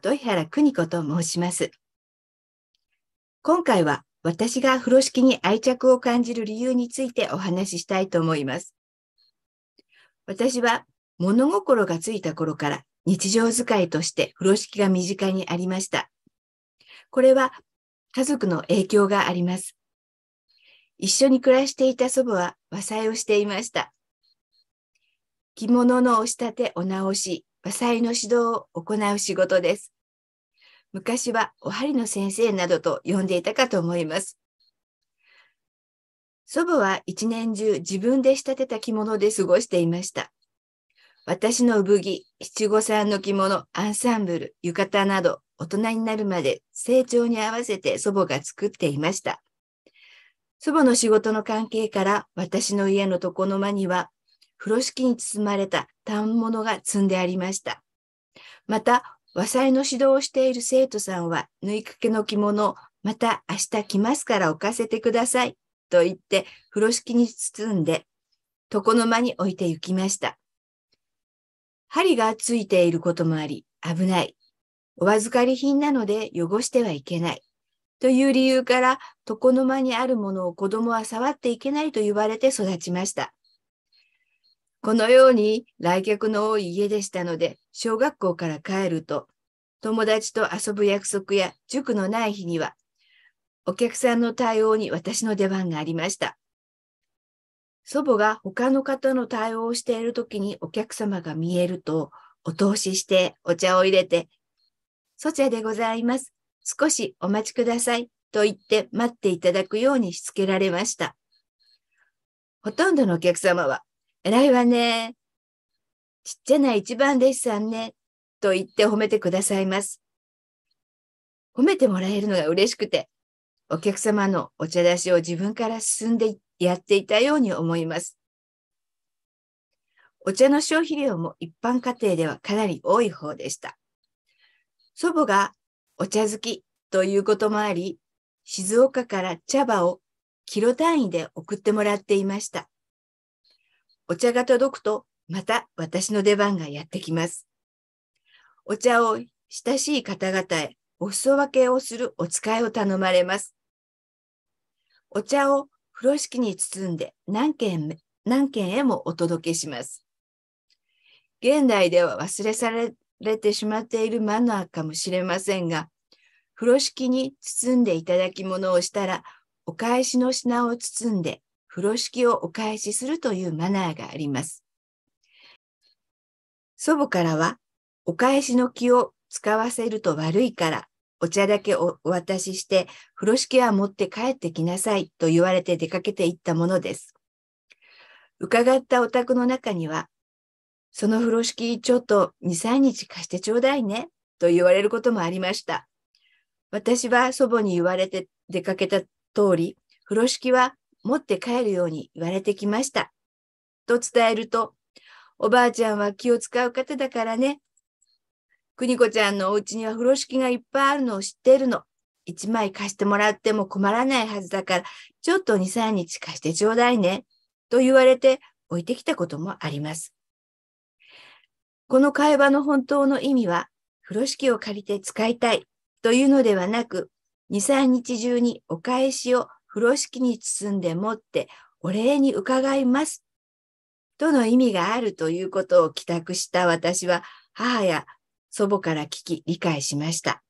土井原邦子と申します。今回は私が風呂敷に愛着を感じる理由についてお話ししたいと思います。私は物心がついた頃から日常使いとして風呂敷が身近にありました。これは家族の影響があります。一緒に暮らしていた祖母は和裁をしていました。着物の押し立てお直し、和裁の指導を行う仕事です。昔はお針の先生などと呼んでいたかと思います。祖母は一年中自分で仕立てた着物で過ごしていました。私の産着、七五三の着物、アンサンブル、浴衣など大人になるまで成長に合わせて祖母が作っていました。祖母の仕事の関係から私の家の床の間には風呂敷に包まれた反物が積んでありました。また、和裁の指導をしている生徒さんは、縫いかけの着物をまた明日来ますから置かせてくださいと言って風呂敷に包んで床の間に置いて行きました。針がついていることもあり危ない。お預かり品なので汚してはいけない。という理由から床の間にあるものを子供は触っていけないと言われて育ちました。このように来客の多い家でしたので、小学校から帰ると、友達と遊ぶ約束や塾のない日には、お客さんの対応に私の出番がありました。祖母が他の方の対応をしている時にお客様が見えると、お通ししてお茶を入れて、そちらでございます。少しお待ちください。と言って待っていただくようにしつけられました。ほとんどのお客様は偉いわね。ちっちゃな一番弟子さんね。と言って褒めてくださいます。褒めてもらえるのが嬉しくて、お客様のお茶出しを自分から進んでやっていたように思います。お茶の消費量も一般家庭ではかなり多い方でした。祖母がお茶好きということもあり、静岡から茶葉をキロ単位で送ってもらっていました。お茶が届くと、また私の出番がやってきます。お茶を親しい方々へお裾分けをするお使いを頼まれます。お茶を風呂敷に包んで何件何件へもお届けします。現代では忘れされてしまっているマナーかもしれませんが、風呂敷に包んでいただき物をしたら、お返しの品を包んで風呂敷をお返しするというマナーがあります。祖母からは、お返しの木を使わせると悪いから、お茶だけお渡しして、風呂敷は持って帰ってきなさいと言われて出かけていったものです。伺ったお宅の中には、その風呂敷ちょっと2、3日貸してちょうだいねと言われることもありました。私は祖母に言われて出かけた通り、風呂敷は持って帰るように言われてきました。と伝えると、おばあちゃんは気を使う方だからね。邦子ちゃんのお家には風呂敷がいっぱいあるのを知ってるの。1枚貸してもらっても困らないはずだから、ちょっと2、3日貸してちょうだいね。と言われて置いてきたこともあります。この会話の本当の意味は、風呂敷を借りて使いたいというのではなく、2、3日中にお返しを風呂敷に包んで持ってお礼に伺います。との意味があるということを帰宅した私は母や祖母から聞き理解しました。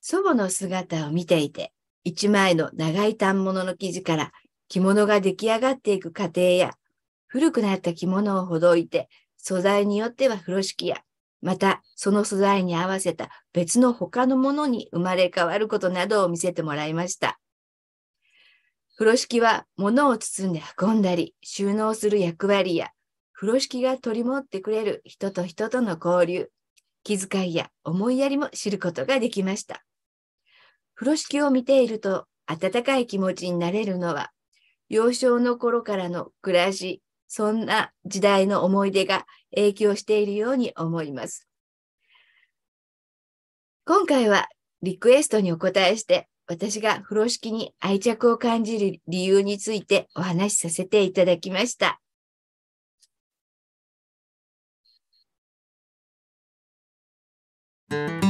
祖母の姿を見ていて、一枚の長い反物の生地から着物が出来上がっていく過程や、古くなった着物をほどいて、素材によっては風呂敷や、またその素材に合わせた別の他のものに生まれ変わることなどを見せてもらいました。風呂敷は物を包んで運んだり、収納する役割や、風呂敷が取り持ってくれる人と人との交流、気遣いや思いやりも知ることができました。風呂敷を見ていると温かい気持ちになれるのは、幼少の頃からの暮らし、そんな時代の思い出が影響しているように思います。今回はリクエストにお答えして、私が風呂敷に愛着を感じる理由についてお話しさせていただきました。thank you